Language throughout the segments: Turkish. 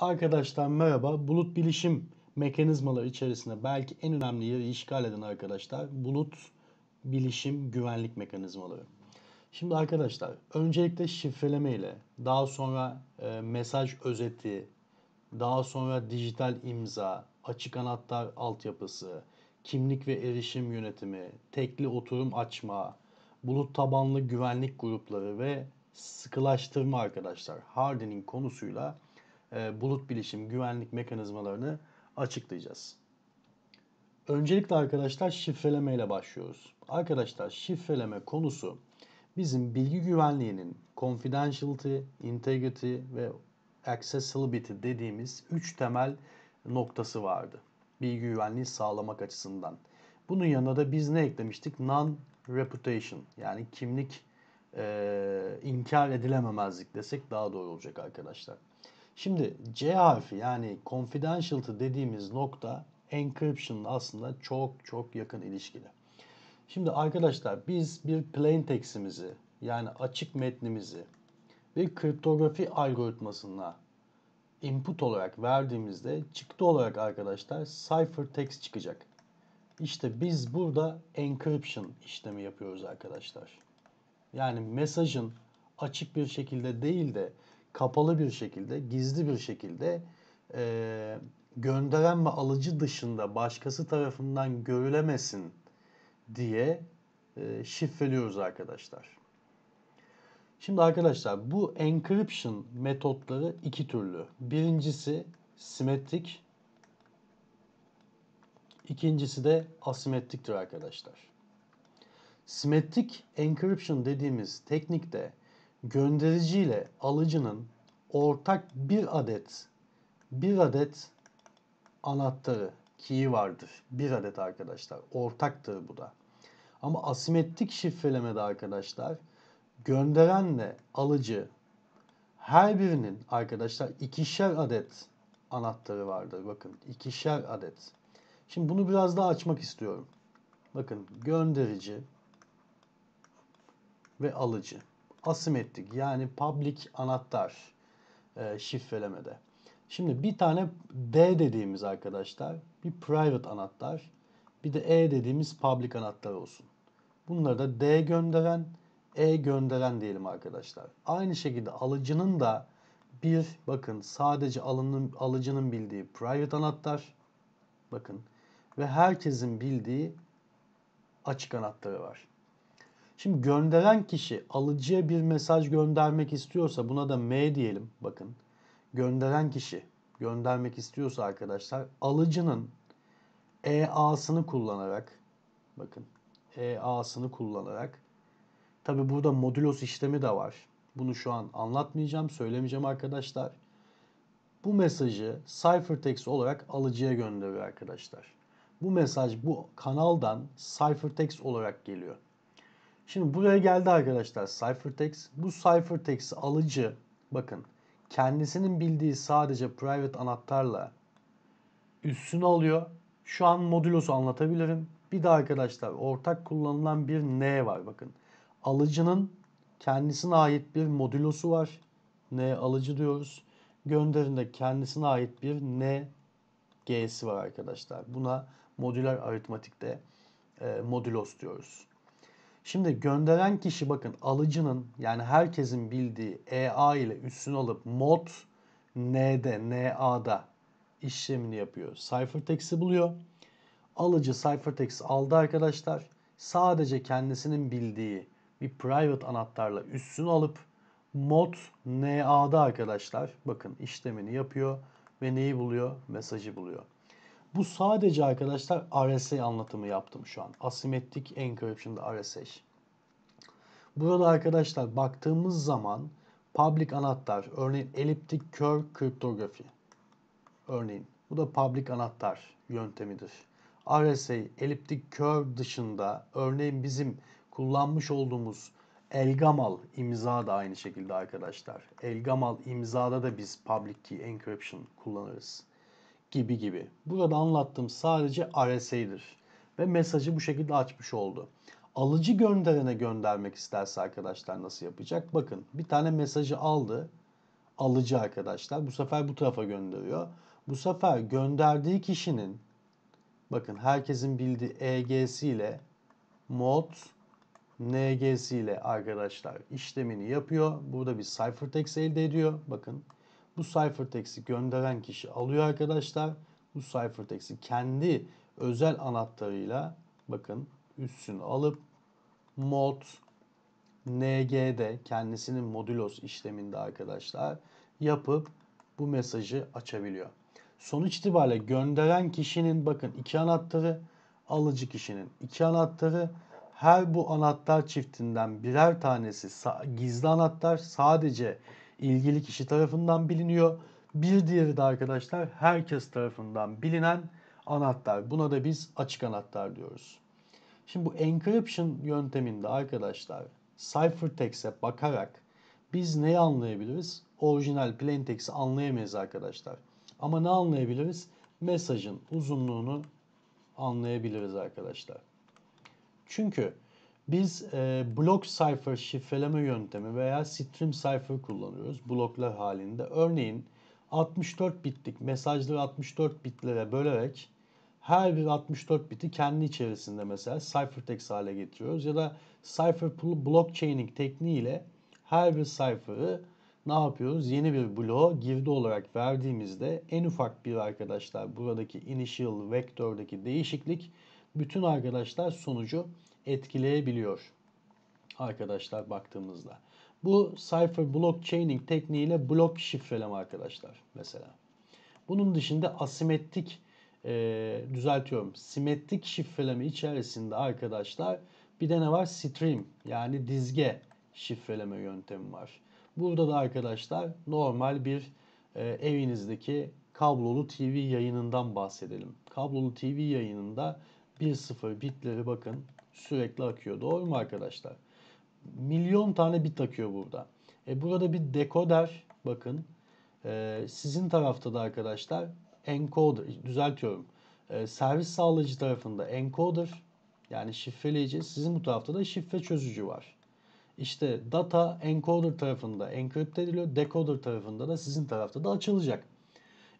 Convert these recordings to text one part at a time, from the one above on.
Arkadaşlar merhaba. Bulut bilişim mekanizmaları içerisinde belki en önemli yeri işgal eden arkadaşlar bulut bilişim güvenlik mekanizmaları. Şimdi arkadaşlar öncelikle şifreleme ile daha sonra e, mesaj özeti, daha sonra dijital imza, açık anahtar altyapısı, kimlik ve erişim yönetimi, tekli oturum açma, bulut tabanlı güvenlik grupları ve sıkılaştırma arkadaşlar hardening konusuyla e, bulut bilişim güvenlik mekanizmalarını açıklayacağız. Öncelikle arkadaşlar şifreleme ile başlıyoruz. Arkadaşlar şifreleme konusu bizim bilgi güvenliğinin confidentiality, integrity ve accessibility dediğimiz 3 temel noktası vardı. Bilgi güvenliği sağlamak açısından. Bunun yanına da biz ne eklemiştik? Non-reputation yani kimlik e, inkar edilememezlik desek daha doğru olacak arkadaşlar. Şimdi C harfi yani confidentiality dediğimiz nokta encryption'la aslında çok çok yakın ilişkili. Şimdi arkadaşlar biz bir plain text'imizi yani açık metnimizi bir kriptografi algoritmasına input olarak verdiğimizde çıktı olarak arkadaşlar cipher text çıkacak. İşte biz burada encryption işlemi yapıyoruz arkadaşlar. Yani mesajın açık bir şekilde değil de kapalı bir şekilde, gizli bir şekilde e, gönderen ve alıcı dışında başkası tarafından görülemesin diye e, şifreliyoruz arkadaşlar. Şimdi arkadaşlar bu encryption metotları iki türlü. Birincisi simetrik, ikincisi de asimetriktir arkadaşlar. Simetrik encryption dediğimiz teknikte Gönderici ile alıcının ortak bir adet bir adet anahtarı key vardır. Bir adet arkadaşlar. Ortaktır bu da. Ama asimetrik şifrelemede arkadaşlar gönderenle alıcı her birinin arkadaşlar ikişer adet anahtarı vardır. Bakın ikişer adet. Şimdi bunu biraz daha açmak istiyorum. Bakın gönderici ve alıcı asimetrik yani public anahtar e, şifrelemede. Şimdi bir tane D dediğimiz arkadaşlar bir private anahtar bir de E dediğimiz public anahtar olsun. Bunları da D gönderen E gönderen diyelim arkadaşlar. Aynı şekilde alıcının da bir bakın sadece alının, alıcının bildiği private anahtar bakın ve herkesin bildiği açık anahtarı var. Şimdi gönderen kişi alıcıya bir mesaj göndermek istiyorsa buna da M diyelim bakın. Gönderen kişi göndermek istiyorsa arkadaşlar alıcının EA'sını kullanarak bakın EA'sını kullanarak tabi burada modulos işlemi de var. Bunu şu an anlatmayacağım, söylemeyeceğim arkadaşlar. Bu mesajı ciphertext olarak alıcıya gönderiyor arkadaşlar. Bu mesaj bu kanaldan ciphertext olarak geliyor. Şimdi buraya geldi arkadaşlar ciphertext. Bu ciphertext alıcı bakın kendisinin bildiği sadece private anahtarla üstünü alıyor. Şu an modulosu anlatabilirim. Bir de arkadaşlar ortak kullanılan bir N var bakın. Alıcının kendisine ait bir modulosu var. N alıcı diyoruz. Gönderinde kendisine ait bir N G'si var arkadaşlar. Buna modüler aritmatikte e, modülos diyoruz. Şimdi gönderen kişi bakın alıcının yani herkesin bildiği EA ile üstünü alıp mod N'de NA'da işlemini yapıyor. Ciphertext'i buluyor. Alıcı ciphertext aldı arkadaşlar. Sadece kendisinin bildiği bir private anahtarla üstünü alıp mod NA'da arkadaşlar bakın işlemini yapıyor ve neyi buluyor? Mesajı buluyor. Bu sadece arkadaşlar RSA anlatımı yaptım şu an. Asimetrik Encryption'da RSA. Burada arkadaşlar baktığımız zaman public anahtar, örneğin eliptik kör kriptografi. Örneğin bu da public anahtar yöntemidir. RSA eliptik kör dışında örneğin bizim kullanmış olduğumuz Elgamal imza da aynı şekilde arkadaşlar. Elgamal imzada da biz public key encryption kullanırız gibi gibi. Burada anlattığım sadece RSA'dır ve mesajı bu şekilde açmış oldu. Alıcı gönderene göndermek isterse arkadaşlar nasıl yapacak? Bakın bir tane mesajı aldı alıcı arkadaşlar. Bu sefer bu tarafa gönderiyor. Bu sefer gönderdiği kişinin bakın herkesin bildiği e ile mod ile arkadaşlar işlemini yapıyor. Burada bir ciphertext elde ediyor. Bakın bu ciphertext'i gönderen kişi alıyor arkadaşlar. Bu ciphertext'i kendi özel anahtarıyla bakın üstünü alıp mod ng'de kendisinin modulos işleminde arkadaşlar yapıp bu mesajı açabiliyor. Sonuç itibariyle gönderen kişinin bakın iki anahtarı, alıcı kişinin iki anahtarı. Her bu anahtar çiftinden birer tanesi gizli anahtar sadece ilgili kişi tarafından biliniyor. Bir diğeri de arkadaşlar herkes tarafından bilinen anahtar. Buna da biz açık anahtar diyoruz. Şimdi bu encryption yönteminde arkadaşlar ciphertext'e bakarak biz neyi anlayabiliriz? Orijinal plaintext'i anlayamayız arkadaşlar. Ama ne anlayabiliriz? Mesajın uzunluğunu anlayabiliriz arkadaşlar. Çünkü biz e, block cipher şifreleme yöntemi veya stream cipher kullanıyoruz bloklar halinde. Örneğin 64 bitlik mesajları 64 bitlere bölerek her bir 64 biti kendi içerisinde mesela ciphertext hale getiriyoruz ya da cipher blockchaining tekniğiyle her bir cipher'ı ne yapıyoruz? Yeni bir bloğa girdi olarak verdiğimizde en ufak bir arkadaşlar buradaki initial vektördeki değişiklik bütün arkadaşlar sonucu etkileyebiliyor arkadaşlar baktığımızda. Bu Cypher Blockchaining tekniğiyle blok şifreleme arkadaşlar mesela. Bunun dışında asimetrik e, düzeltiyorum. Simetrik şifreleme içerisinde arkadaşlar bir de ne var? Stream yani dizge şifreleme yöntemi var. Burada da arkadaşlar normal bir e, evinizdeki kablolu TV yayınından bahsedelim. Kablolu TV yayınında 1.0 bitleri bakın sürekli akıyor. Doğru mu arkadaşlar? Milyon tane bit akıyor burada. E burada bir dekoder bakın. E, sizin tarafta da arkadaşlar encoder düzeltiyorum. E, servis sağlayıcı tarafında encoder yani şifreleyici sizin bu tarafta da şifre çözücü var. İşte data encoder tarafında enkript ediliyor. Decoder tarafında da sizin tarafta da açılacak.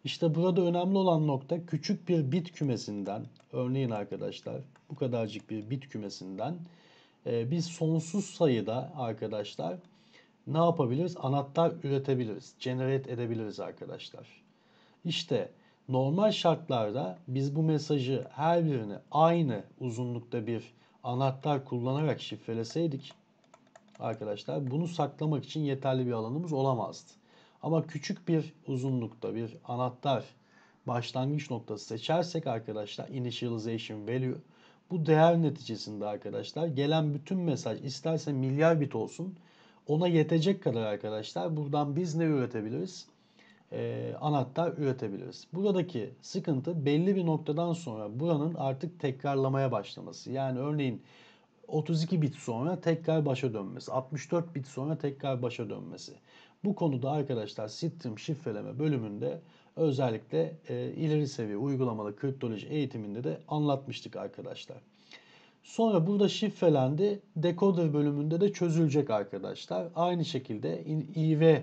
İşte burada önemli olan nokta küçük bir bit kümesinden örneğin arkadaşlar bu kadarcık bir bit kümesinden e, biz sonsuz sayıda arkadaşlar ne yapabiliriz? Anahtar üretebiliriz. Generate edebiliriz arkadaşlar. İşte normal şartlarda biz bu mesajı her birini aynı uzunlukta bir anahtar kullanarak şifreleseydik arkadaşlar bunu saklamak için yeterli bir alanımız olamazdı. Ama küçük bir uzunlukta bir anahtar başlangıç noktası seçersek arkadaşlar initialization value bu değer neticesinde arkadaşlar gelen bütün mesaj isterse milyar bit olsun ona yetecek kadar arkadaşlar buradan biz ne üretebiliriz? Ee, anahtar üretebiliriz. Buradaki sıkıntı belli bir noktadan sonra buranın artık tekrarlamaya başlaması. Yani örneğin 32 bit sonra tekrar başa dönmesi, 64 bit sonra tekrar başa dönmesi. Bu konuda arkadaşlar Sitrim şifreleme bölümünde özellikle e, ileri seviye uygulamalı kriptoloji eğitiminde de anlatmıştık arkadaşlar. Sonra burada şifrelendi. Decoder bölümünde de çözülecek arkadaşlar. Aynı şekilde IV e,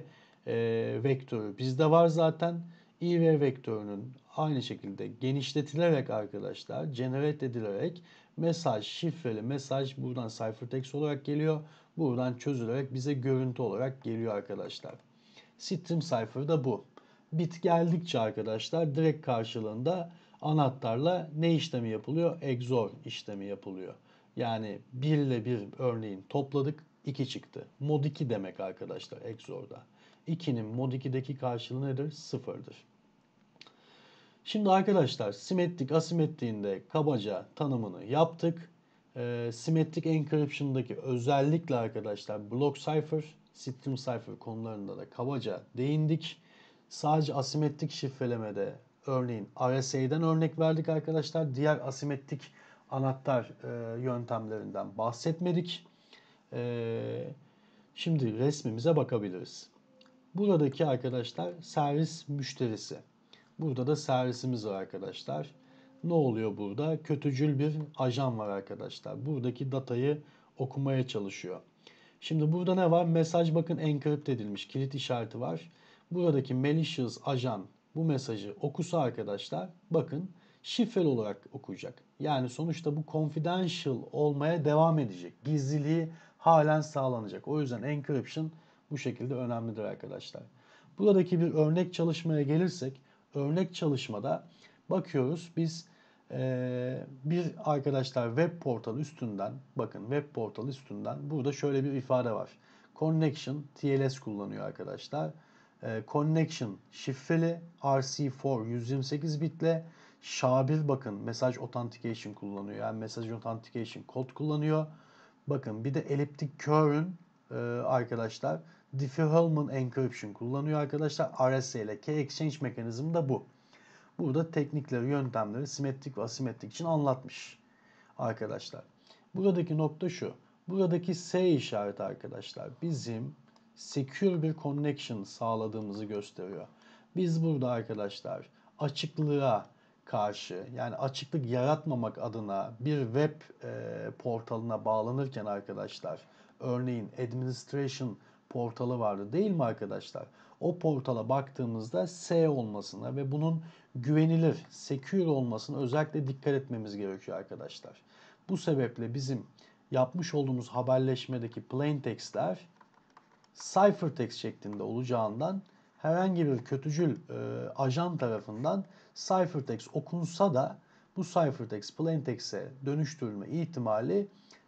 vektörü bizde var zaten. IV vektörünün aynı şekilde genişletilerek arkadaşlar generate edilerek mesaj şifreli mesaj buradan ciphertext olarak geliyor buradan çözülerek bize görüntü olarak geliyor arkadaşlar. Stream cipher da bu. Bit geldikçe arkadaşlar direkt karşılığında anahtarla ne işlemi yapılıyor? XOR işlemi yapılıyor. Yani 1 ile 1 örneğin topladık 2 çıktı. Mod 2 demek arkadaşlar XOR'da. 2'nin mod 2'deki karşılığı nedir? 0'dır. Şimdi arkadaşlar simetrik asimetriğinde kabaca tanımını yaptık e, simetrik encryption'daki özellikle arkadaşlar block cipher, stream cipher konularında da kabaca değindik. Sadece asimetrik şifrelemede örneğin RSA'den örnek verdik arkadaşlar. Diğer asimetrik anahtar e, yöntemlerinden bahsetmedik. E, şimdi resmimize bakabiliriz. Buradaki arkadaşlar servis müşterisi. Burada da servisimiz var arkadaşlar. Ne oluyor burada? Kötücül bir ajan var arkadaşlar. Buradaki datayı okumaya çalışıyor. Şimdi burada ne var? Mesaj bakın enkript edilmiş. Kilit işareti var. Buradaki malicious ajan bu mesajı okusa arkadaşlar bakın şifreli olarak okuyacak. Yani sonuçta bu confidential olmaya devam edecek. Gizliliği halen sağlanacak. O yüzden encryption bu şekilde önemlidir arkadaşlar. Buradaki bir örnek çalışmaya gelirsek örnek çalışmada Bakıyoruz biz e, bir arkadaşlar web portalı üstünden bakın web portalı üstünden burada şöyle bir ifade var. Connection TLS kullanıyor arkadaşlar. E, connection şifreli RC4 128 bitle Şabir bakın mesaj authentication kullanıyor. Yani mesaj authentication kod kullanıyor. Bakın bir de eliptik current e, arkadaşlar Diffie-Hellman encryption kullanıyor arkadaşlar. RSA ile key exchange mekanizmi da bu burada teknikleri, yöntemleri simetrik ve asimetrik için anlatmış arkadaşlar. Buradaki nokta şu. Buradaki S işareti arkadaşlar bizim secure bir connection sağladığımızı gösteriyor. Biz burada arkadaşlar açıklığa karşı yani açıklık yaratmamak adına bir web e, portalına bağlanırken arkadaşlar örneğin administration portalı vardı değil mi arkadaşlar? o portala baktığımızda S olmasına ve bunun güvenilir, secure olmasına özellikle dikkat etmemiz gerekiyor arkadaşlar. Bu sebeple bizim yapmış olduğumuz haberleşmedeki plain text'ler ciphertext şeklinde olacağından herhangi bir kötücül e, ajan tarafından ciphertext okunsa da bu ciphertext texte dönüştürme ihtimali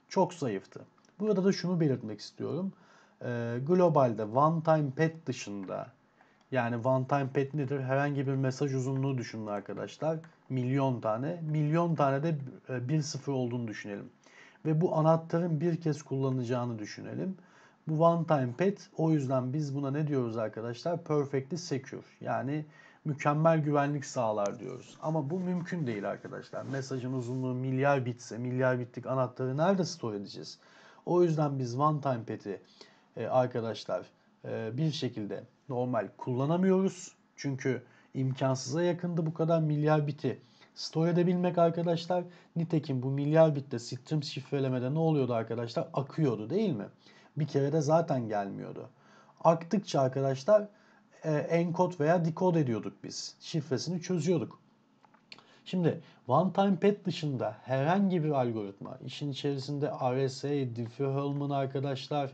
çok zayıftı. Burada da şunu belirtmek istiyorum e, globalde one time pet dışında yani one time pet nedir? Herhangi bir mesaj uzunluğu düşünün arkadaşlar. Milyon tane. Milyon tane de e, bir sıfır olduğunu düşünelim. Ve bu anahtarın bir kez kullanacağını düşünelim. Bu one time pet o yüzden biz buna ne diyoruz arkadaşlar? Perfectly secure. Yani mükemmel güvenlik sağlar diyoruz. Ama bu mümkün değil arkadaşlar. Mesajın uzunluğu milyar bitse milyar bitlik anahtarı nerede store edeceğiz? O yüzden biz one time pet'i e, arkadaşlar e, bir şekilde normal kullanamıyoruz. Çünkü imkansıza yakındı bu kadar milyar biti store edebilmek arkadaşlar. Nitekim bu milyar bitte Sitrim şifrelemede ne oluyordu arkadaşlar? Akıyordu değil mi? Bir kere de zaten gelmiyordu. Aktıkça arkadaşlar e, enkod veya dekod ediyorduk biz. Şifresini çözüyorduk. Şimdi one time pet dışında herhangi bir algoritma işin içerisinde RSA, Diffie-Hellman arkadaşlar,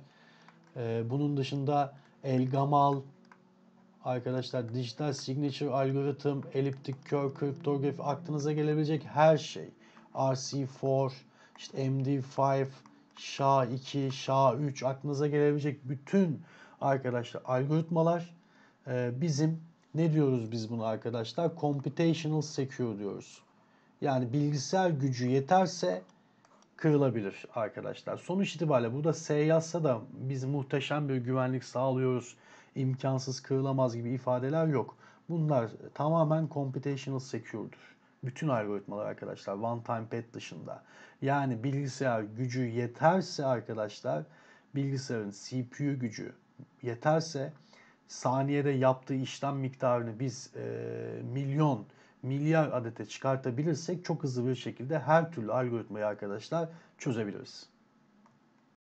e, bunun dışında Elgamal arkadaşlar dijital signature algoritm, eliptik kör, kriptografi aklınıza gelebilecek her şey. RC4, işte MD5, SHA-2, SHA-3 aklınıza gelebilecek bütün arkadaşlar algoritmalar e, bizim ne diyoruz biz bunu arkadaşlar? Computational secure diyoruz. Yani bilgisayar gücü yeterse kırılabilir arkadaşlar. Sonuç itibariyle burada S yazsa da biz muhteşem bir güvenlik sağlıyoruz, imkansız kırılamaz gibi ifadeler yok. Bunlar tamamen computational secure'dur. Bütün algoritmalar arkadaşlar one time pet dışında. Yani bilgisayar gücü yeterse arkadaşlar bilgisayarın CPU gücü yeterse saniyede yaptığı işlem miktarını biz e, milyon milyar adete çıkartabilirsek çok hızlı bir şekilde her türlü algoritmayı arkadaşlar çözebiliriz.